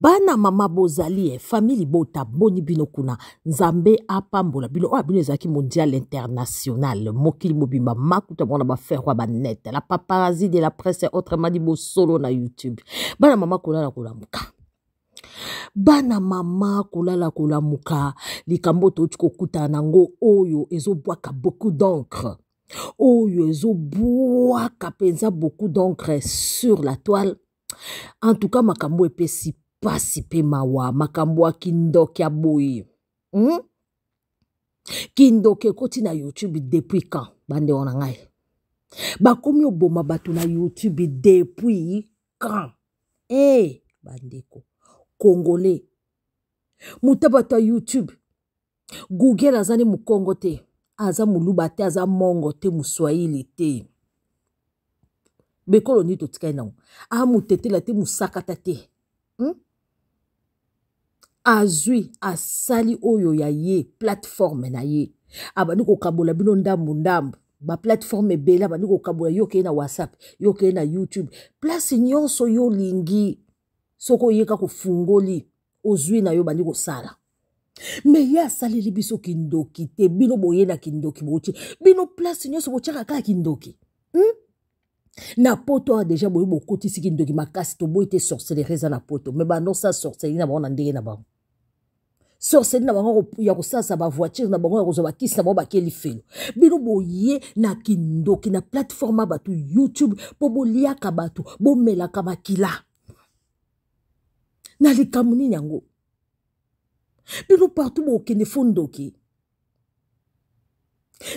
bana mama bozali e famili bota boni bino kuna nzambe apambola bino bilo bino zaki mondial international mokili mobimba makuta mwana baferwa net la paparazi de la presse autrement dit solo na youtube bana mama kolala muka. bana mama kolala kolamuka likambo toyoti Oh nango oyo ont beaucoup d'encre oyo ils penza beaucoup d'encre sur la toile en tout cas makambo epesi pasi mpe mawa makambo ya kindoki ya boye mm? kindoki ekoti na youtube depuis quand bandewa na ngai bakomi oboma bato na youtube depuis quand e eh, hey, bandeko congolais muta bato ya youtube google aza ni mokongo te aza moluba te aza mongo te moswahili te bekolo nini totikali nango amutetela te mosakata te hmm? azwi asali oyo ya ye plateforme na ye abandi kokabola bino ndambu ndambu baplateforme ebele abandi kokabola yo okeye na whatsapp yo okeye na youtube place nyonso yo olingi soki oyeka kofungoli ozwi na yo bandi kosala me ye asaleli biso kindoki te bino boye na kindoki bouti bino place nyonso botyaka kaka kindoki hmm? na poto awa deja boye bokotisiki ndoki makasi toboyi te sorcellerie eza na poto me baanonsa sorcellerie na bango na ndenge na bango sorcellerie na bango ya kosalisa bavoiture na bango ya kozwa bakisi na bango bakeli felo bino boye na kindoki na plateforme ya bato youtube mpo boliaka bato bomelaka makila na likambo nini yango bino partout bokende fo ndoki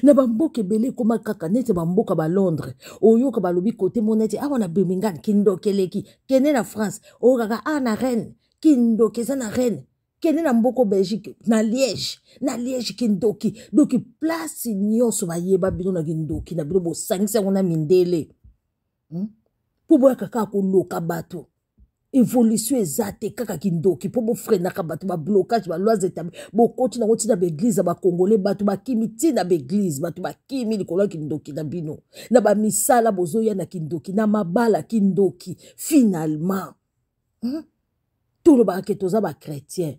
na bamboka ebele ekóma kaka neti bamboka balondres oyoka balobi kote mona ete awa na birmingham kindoki eleki kende na france oyokaka awa na reine kindoki eza na reine kende na mboka belgique na liège na liège kindoki donki place nyonso bayeba bino na kindoki na bino bosangisa yango na mindele mpo hmm? boyaka kaka koloka bato evolution eza te kaka kindoki mpo bofrenaka bato bablocage balwise etabli bokoti nango ntina baeglize ya bakongole bato bakimi ntina baeglize bato bakimi likolo ya kindoki na bino na bamisala bozoya na kindoki na mabala kindoki finalement hmm? tolobaka ke toza bakretien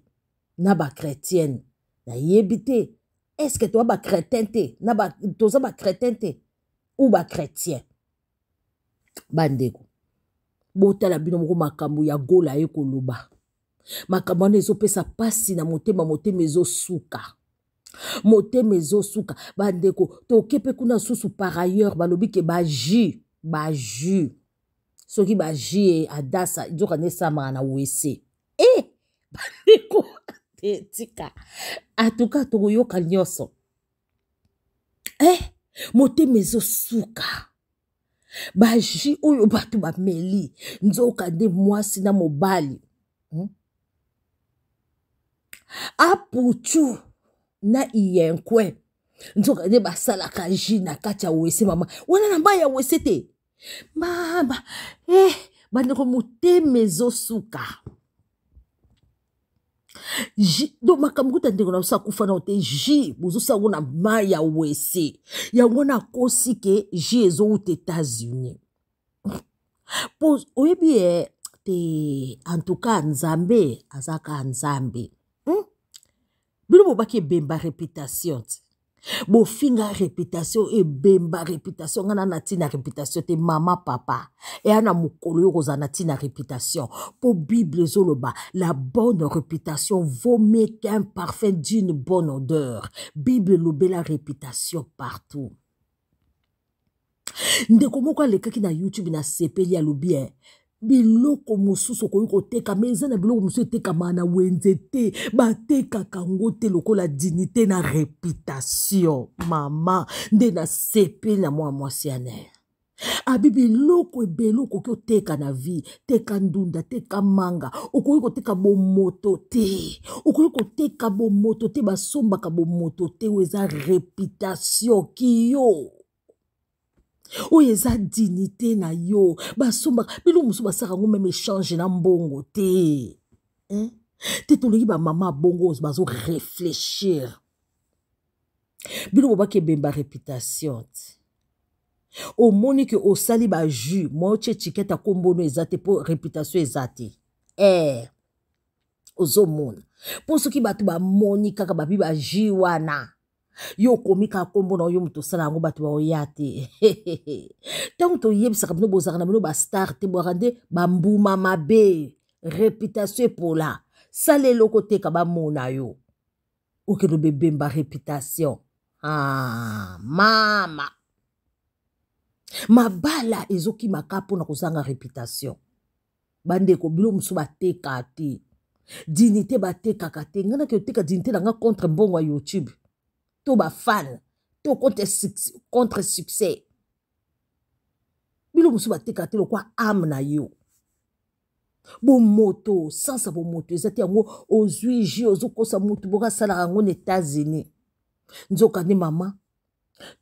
na bakrétienne nayebi te estce toza bakrétin te toza bakrétin te ou bakrétien bandeko botala bino moko makambo ya gola ye koloba makambo wana ezopesa mpasi na motema motema ezosuka motema ezosuka bandeko toke mpe kuna susu par ailleurs balobi ke baju baju soki baju e adasa nzoka nde esamaka na wese e bandeko tika atuka tokoyoka nyonso e eh, motema ezosuka bazwi oyo bato bameli nzoka nde mwasi na mobali hmm? aputu na iyenkwe nzoka nde basalaka ji na kati ya wese mama wana na mbai ya wese te mama eh bandeko motema ezosuka ji don makambo kuta ndeko na biso akufana o te ji bozosala ngo na mai ya wese yango nakosi ke ji ezowuta etats-unis mpo oyebi e te antuka nzambe aza kaka nzambe hmm? bino bobaki ebemba reputation ti bofinga reputation ebemba reputation ngai na na ntina reputation te mama papa eya na mokolo yo kozala na ntina reputation mpo bible ezoloba la bonne reputation vaut mieux qu'un parfum d'une bonne odeur bible elobela reputation partout ndeko moko alekaki na youtube na sepeli alobi e biloko mosusu okoki koteka me eza na biloko mosusu etekamaka na wenze te batekaka yango te lokola dinité na reputation mama nde nasepeli na mwana mwasi ya nere abi biloko ebele okoki oteka na vie teka ndunda teka manga okoki koteka bomoto te okoki koteka bomoto te basombaka bomoto te o eza reputation kiyo oyo eza dignité na yo basombaka bino mosusu basalaka ngo meme échange na mbongo te hein? te tolingi bamama bongo bazorefléchir bino bobaki ebemba réputation te omoni ke osali bajus mwa otye etikete akombono eza te mpo réputation eza te e ozomona mpo soki bato bamoni kaka babi bajus wana ye okomi ka kombo na yo moto osala yango bato baoya te ntango toyebisaka bino bozalaka na bino bastar te bwaka nde bambuma mabe reputation epola sala eloko teka bamona yo okende obebemba reputation ah, mama mabala ezokimaka mpona kozanga reputation bandeko bilo mosusu bateka te dinité batekaka te ngai nake oteka dinité na nga contre mbongo ya youtube to bafane to contre succès bino mosusu bateka te lokwa ame na yo bomoto sansa bomoto eza te yango ozwi ju ozokosa motu bokasalaka yango na états-unis nzoka nde mama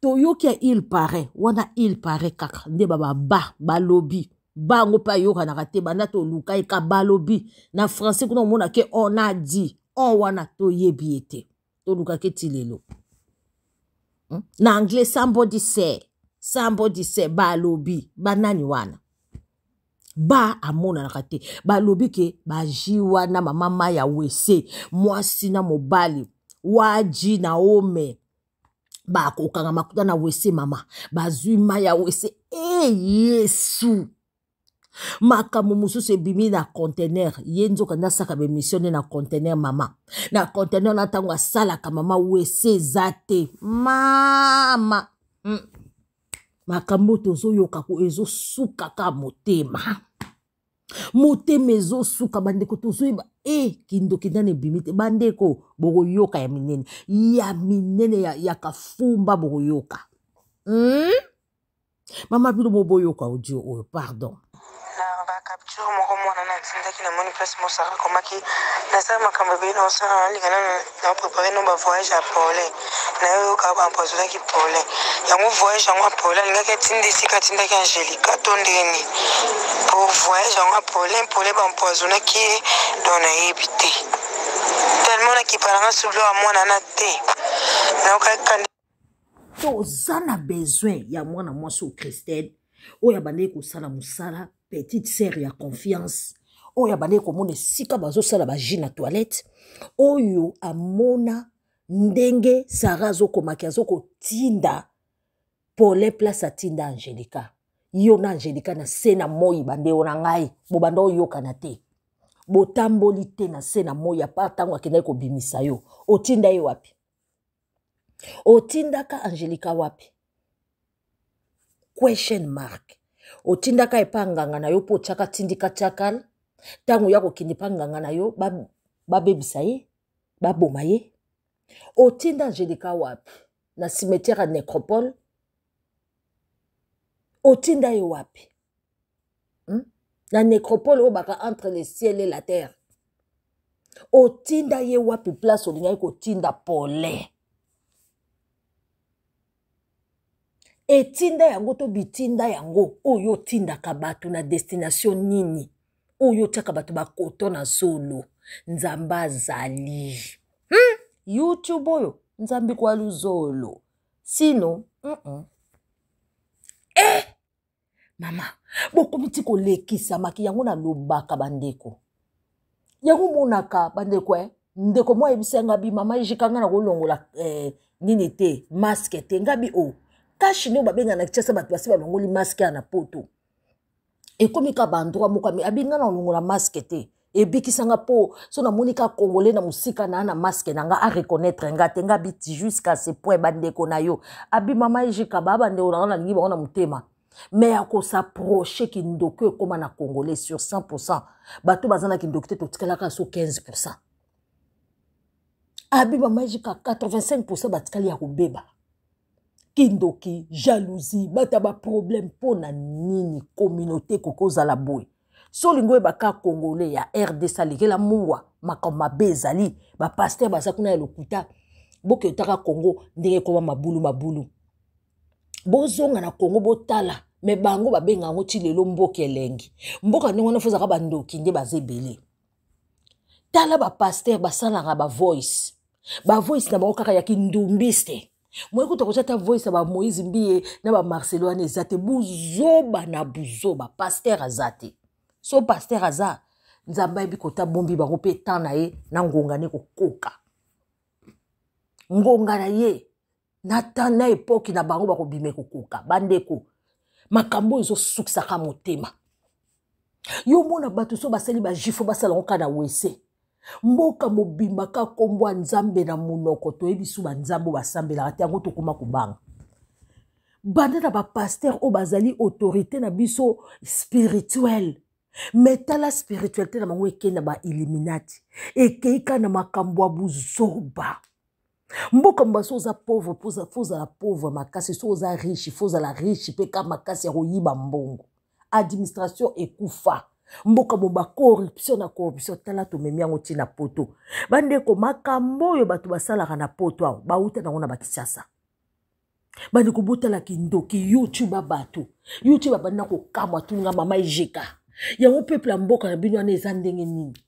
toyoki ya il parin wana il parin kaka nde bababa balobi bango mpe ayokanaka te banda toluka eka balobi na français kuna omonake on a di on wana toyebi ye te tolukaki ti lelo hmm? na anglais somebody say somebody say balobi banani wana ba amonanaka te balobi ke bazwi wana mama ma ya wese mwasi na mobali waji na ome bakokanga makuta na wese mama bazwi ma ya wese e yesu makambo mosusu ebimi na contener ye nzoka nde asaka bemisione na contener mama na contener na ntango asalaka mama wese eza te mama mm. makambo tozoyoka ko ezosukaka motema motema ezosuka bandeko tozoyeba e eh! kindoki ndani ebimi te bandeko bokoyoka ya minene ya minene ya, ya kafumba bokoyoka mm? mama bino moboyoka audio oyo pardon soki moko mwana na ntindaki namoni place mosaka akomaki nasala makambo ebele naosala nalingana naoprepare no bavoyage ya paulin nayoyoka bampo azolaki paulin yango voyage yango ya paulin alingaki atinda esika atindaki angélika to ndeni po voyage yango ya paulin paulin bampo azonaki ye don nayebi te tellement nakipa nanga sublo ya mwana na te naokakandi toza na besoin ya mwana mwasi o christine oyo abandaki kosala mosala petite sere ya confiance oyo abandeli komona esika bazosala baji na toilette oyo amona ndenge sara azokomaki azokotinda pole place atinda angelika yo na angelika na se na moi bandeo na ngai bobanda oyokana te botamboli te na se na moi apa ntango akendaki kobimisa yo otinda ye wapi otindaka angelika wapi question mark otindaka ye mpo anganga na yo mpo otyaka tindika tyakala ntango oya kokende mpo anganga na yo babebisa ba ye baboma ye otinda angelika wapi na cimetière ya necropole otinda ye wapi hmm? na necropole oyo baka entre le ciel et la terre otinda ye wapi place olingaki kotinda pole etinda yango to bitinda yango oyo otindaka bato na destination nini oyo otiaka bato bakoto na zolo nzambe azali hmm? youtube oyo nzambe kwalu zolo sino mm -mm. eh! mama bokomi ti kolekisamaki yango nalobaka bandeko yango monaka bandeko eh? ndeko mwa ayebisanga bi mama ejika na kolongola eh, nini te maske te nga o oh. tashe nde oyo babengaka na kinshasa bato basi balongoli maske ya na poto ekomi ka baendroit moko ami abi nga na olongola maske te ebikisanga mpo so namoni ka kongole na mosika na ya na maske na nga areconnaitre nga te nga biti jusqu'à ce point bandeko na yo abi mama ejikaba abandeko na nga nalingi bango na motema me ya kosaproche kindoki ekóma na congolais sur 100 pourcent bato baza na kindoki te totikalaka so 15 pourcent abi mama ejika 85 pourcent batikali ya kobeba kindoki jalousie bato ya baproblème mpona nini communauté ekoki ozala boye so olingi oyebaka congolais ya rdc alekela mungwa makambo mabe ezali bapaster baza kuna ya lokuta bokeyotaka congo ndenge ekoma mabulu mabulu bozonga na congo botala me bango babenga yango ti lelo mboka elengi mboka ndenge wana fozalaka bandoki nde baza ebele tala bapaster basalaka bavoice bavoice na bango kaka yaki ndumbiste moye kuta kotia ata voice ya bamoïse mbiye na bamarcelo wana eza te buzoba na buzoba paster aza te so paster aza nzambe ayebi kotabombi bango mpe temps na ye na ngonga ne kokoka ngonga na ye na temps na epoki na bango bakobima ekokoka bandeko makambo oyo ezosukisaka motema yo mona bato so basali bajifo basala ngo kaka na wese mboka mobimaka nkombo ya nzambe na monoko toyebiso banzambe oyo basambelaka te yango tokóma kobanga banda na bapaster oyo bazali autorité na biso spirituele me tala spiritualité na bango ekei na bailluminati ekei kaka na makambo ya buzoba mboka mobaso oza pauvre fozala pauvre makasi so oza riche fozala riche mpe kaka makasi ya koyiba mbongo administration ekufa mboka mo bacorruption na corruption tala tomemi yango ntina poto bandeko makambo oyo bato basalaka na poto awa bauta nango na bakisasa bandeko botala kindoki youtube abato youtube abandina kokamwa tunga mama ejeka yango peuple ya mboka na bino wana eza ndenge nini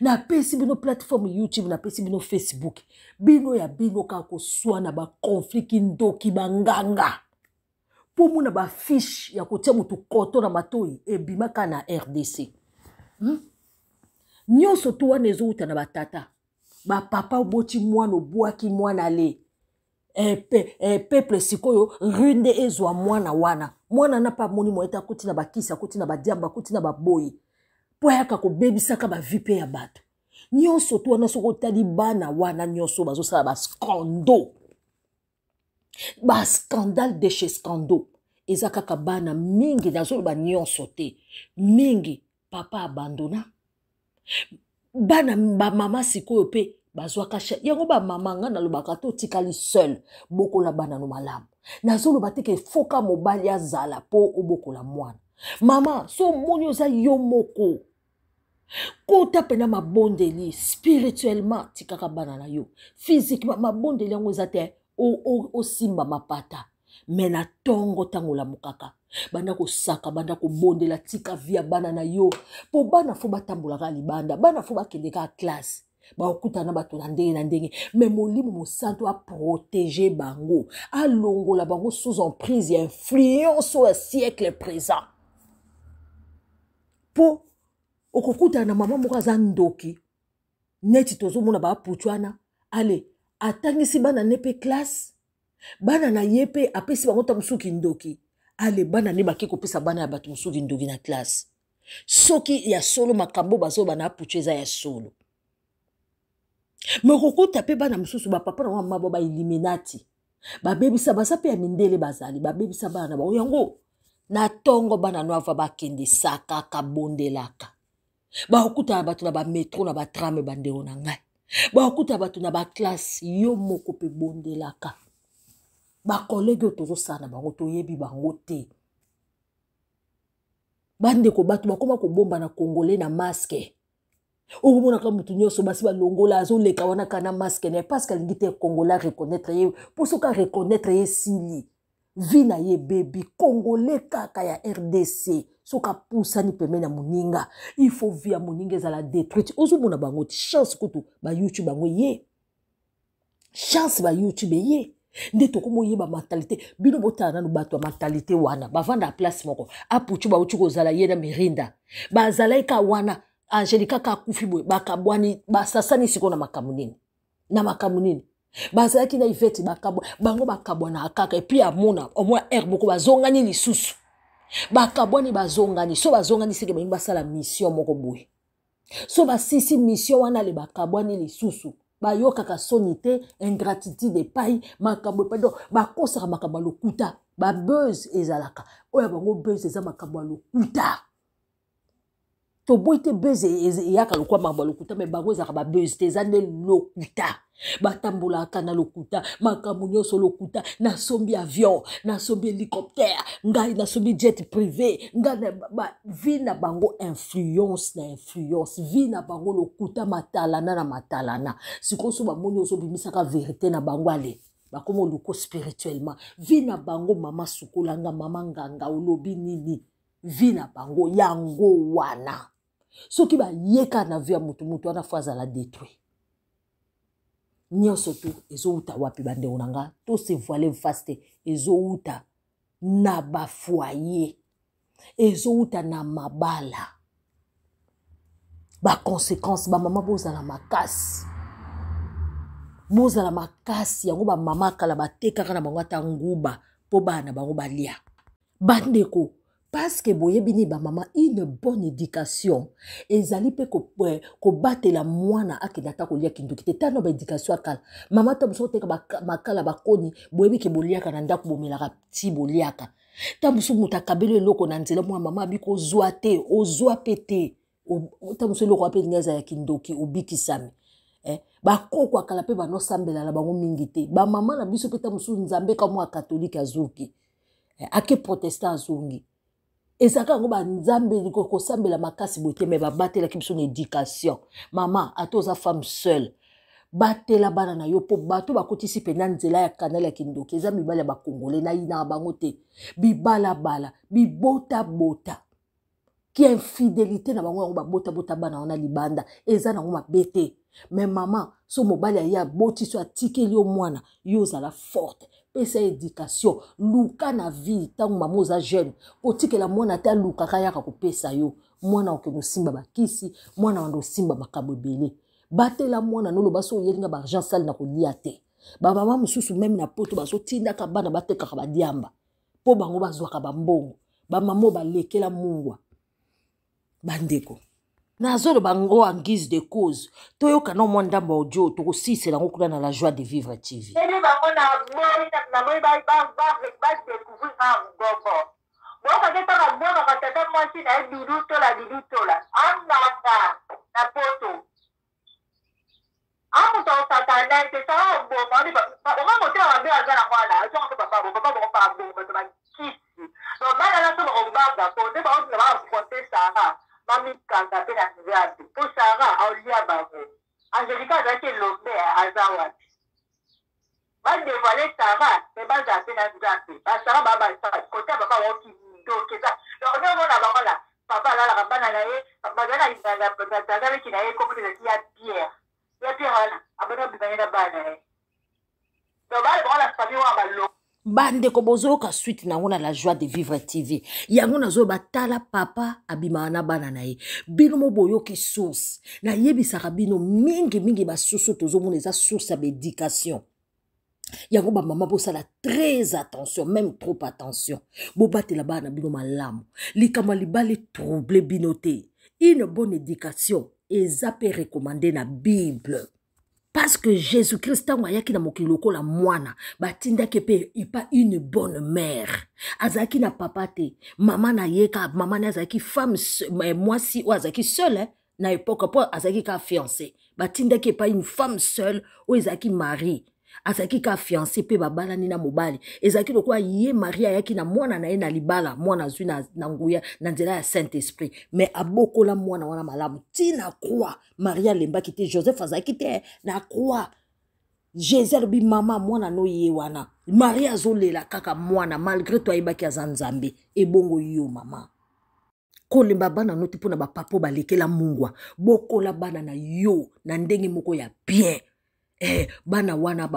napesi bino plateforme youtube napesi bino facebook bino ya bino kaka koswana baconflit kindoki banganga mpo omona bafishe ya kotia motu koto na matoi ebimaka na rdc hmm? nyonso to wana ezowuta na batata bapapa oboti mwana obwaki mwana le epe e peuple sikoyo rue nde ezwa mwana wana mwana na mpe amoni moyete akoti na bakisi akoti na badiamba akoti na baboyi mpo ayaka kobebisaka bavi mpe ya bato nyonso to wana soki otali bana wana nyonso bazosala bascando baskandale de chez scando eza kaka bana mingi nazoloba nyonso te mingi papa abandona bana bamama sikoyo mpe bazwaka sha yango bamama nga nalobaka to otikali seul bokola bana no malamu nazoloba teke foka mobali azala mpo obokola mwana mama so omoni oza yo moko kota mpena mabondeli spirituellement tikaka bana na yo physiquement mabondeli yango eza te osimba mapata me na ntongo ntango olamukaka banda kosaka banda kobondela tika vi ya bana na yo mpo bana fo batambolaka libanda bana fo bakendeka ya klase bakokutana bato na ndenge na ndenge me molimo mosantu aprotege bango alongola bango sous emprise ya influence oyo ya siècle présent mpo okokutana na mama moko aza ndoki neti tozomona baaputu wana ale atangisi bana ne mpe klase bana na ye mpe apesi bango ta mosusu kindoki ale bana ne bake kopesa bana ya bato mosusu kindoki na klase soki ya solo makambo bazoyeba na aputu eza ya solo me kokuta mpe bana mosusu bapapa na mama bo baeliminati babebisa baza mpe ya mindele bazali babebisa bana na bango yango na ntongo bana no ava bakendesaka kabondelaka bakokuta na bato na bametro na batrame bandeko na ngai bakokuta bato na baklasse yo moko mpe bondelaka bakolege oyo tozosala na bango toyebi bango te bandeko bato bakoma kobomba na kongole na maske okomonaka motu nyonso basi balongola azoleka wana ka na maske na ye parceke alingi te kongola areconnaitre ye mpo soki areconnaitre ye sili vi na ye bebi kongole kaka ya rdc soki apusani pembe na moninga ifo vi ya moninga ezala détruite ozomona bango ti chance kutu bayoutube yango ye chance bayoutube ye nde tokomi oyeba mentalité bino botala nanu bato ya mentalité wana bavanda ya place moko aputu bauti kozala ye na mirinda bazalaki ka wana angelika ka akufi boye bakabwani basasani sikoyo na makambo nini na makambo nini bazalaki na ivete bakabwa bango bakabwanaka kaka epui amona omwa aire moko bazongani lisusu bakabwani bazongani so bazongani seke balingi basala mission moko boye so basisi mission wana le bakabwani lisusu bayokaka soni te ingratitude epai makambo epai don bakosaka makambo ya lokuta babuse ezalaka oyo bango buse eza makambo ya lokuta toboyi te bese e, e, eyaka lokwama balokuta me bango ezalaka babese te eza nde lokuta batambolaka na lokuta makambo nyonso lokuta nasombi avion nasombi hélicoptère ngai nasombi jet privé ngai vi na bango influence na influence vi na bango lokuta matalana na matalana sikoyo so bamoni oso obimisaka verité na bango ale bakoma oluko spirituellement vi na bango mama sukolanga mama nganga olobi nini vi na bango yango wana soki bayeka na vie ya motu motu wana fo azala détruit nyonso tu ezowuta wapi bandeko na nga to se voile mfase te ezowuta na bafoye ezowuta na mabala baconséquence bamama bozala makasi bozala makasi yango bamama kala batekaka na bango ata nguba mpo bana bango balia bandeko parceke boyebi nini bamama une bonne éducation ezali mpe eh, kobatela ko mwana akende ata kolia kinduki te tano baéducation akala mama ta mosuku oteka makala bakoni boyebi ke boliaka na ndako bomelaka ti boliaka ta mosuku moto akabeli eloko na nzela mwa mama abi kozwa te ozwa mpe te ta mosuku eloko wape elingi ezala ya kindoki obikisami eh? bakoko akala mpe banosambela na bango mingi te bamama na biso mpe ta mosuku nzambe ka mwa katolike azoki eh? ake protestant azongi ezalaka yango banzambe kosambela makasi boye te me babatelaki biso na éducation mama ata oza femme seule batela bana na yo mpo bato bakotisi mpena nzela ya kanal ya kindoki eza mibali ya bakongole nayinaka bango te bibalabala bibotabota ki infidélité na bango yango babotabota bana wana libanda eza nango mabe te me mama so mobali aye aboti so atikeli yo mwana yo ozala forte pesa éducation luka na vie ntango mama oza jeune kotikela mwana te alukaka yaka kopesa yo mwana okende osimba bakisi mwana wanda osimba makambo ebele batela mwana noloba so oyelinga baargent sale na kolia te bamama mosusu meme na poto bazotindaka bana batekaka badiamba mpo bango bazwaka bambongo bamama oyo balekela mungwa bandeko nazoloba yango en guise de cause toyokana omwa ndambo audio tokosilisela yango kuna na la joie de vivre tv bokake mpaka bwakaka tata mwasi na ye bidu tola bidu tola anganga na poto amutu osatana ete sara oboma omangotela mabe aza na mwana azonga mpe papa bopapa bokopaka bongo bato bakisi babala naso bakobanga po nde baotinga bakonte sara bamikanga mpe na nzambe mpo sara aolia bango angelika azalaki elombe aza wapi badevale sara me bazala mpe na nzambe basara babasa kote ya papa baoki ndokeza onomona bango na papa alalaka bana na ye bazali nazalaki na ye komotelaki ya pierre ya pierre wana abana bimanye na bana ye donc bale bango na famille wana balo bandeko bozoyoka suite nango na la joie de vivre tv yango nazoyo batala papa abimaka na bana na ye bino mo boyoki source nayebisaka bino mingimingi basusu tozomona eza source ya bédication yango bamama bosala très attention même trop attention bobatela bana na bino malamu likambo ya libala trouble bino te une bonne éducation eza mpe rekomande na bible parce que jésus Christ a qui na mokili moana, mwana batindaki kepe pas une bonne mère azaki na papa te mama na yeka, maman mama na azaki mais moi mwasi ou azaki seule hein, na époque po azaki ka fiancé ke pas une femme seule ou azaki mari. azalaki ka fiance mpe babalani na mobali ezalaki lokola ye marie ayaki na mwana na ye na libala mwana azwi na, na nguya na nzela ya saint esprit me abokola mwana wana malamu ti na croi marie alembaki te joseph azalaki te na croi jésus alobi mama mwana no ye wana marie azolela kaka mwana malgré to ayebaki aza nzambe ebongo yo mama kolemba bana no te mpo na bapapa balekela mungwa bokola bana na yo na ndenge moko ya bien Eh, bana wana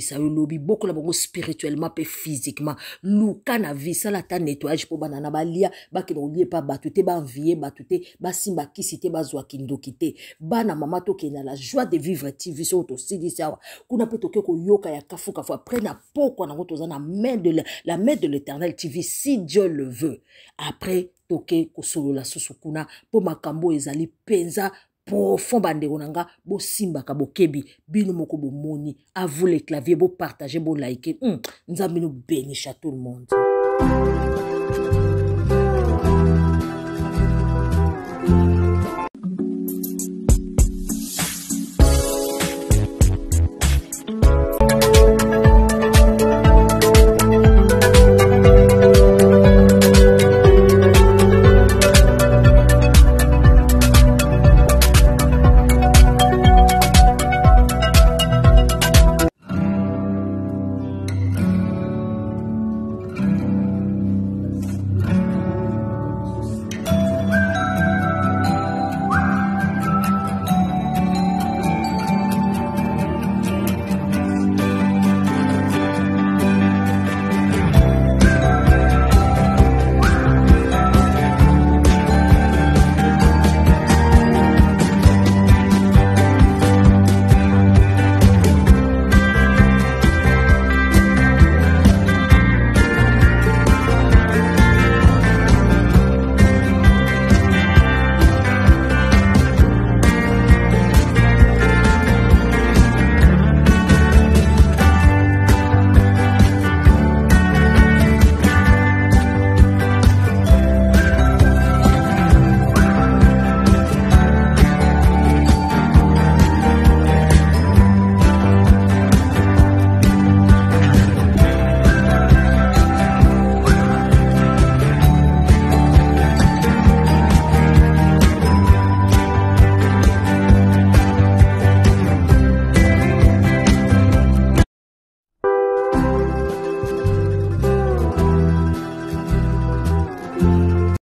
sa yo lobi la bango spirituellement pe physiquement luka na vie sala ta nettoyage bana na balia bakino kolie pa batute te banvie bato te basimba kisi te bazwa kindoki te bana mama toke na la joie de vivre tv si di awa kuna pe toke yoka ya kafu, après na poko na na main de la, la main de l'éternel tv si dieu le veut après toke solo la kuna po makambo ezali penza profond bandeko na nga bosimbaka bokebi bino moko bomoni avule clavier bopartage bolike mm, nzambe no bénisha tout le monde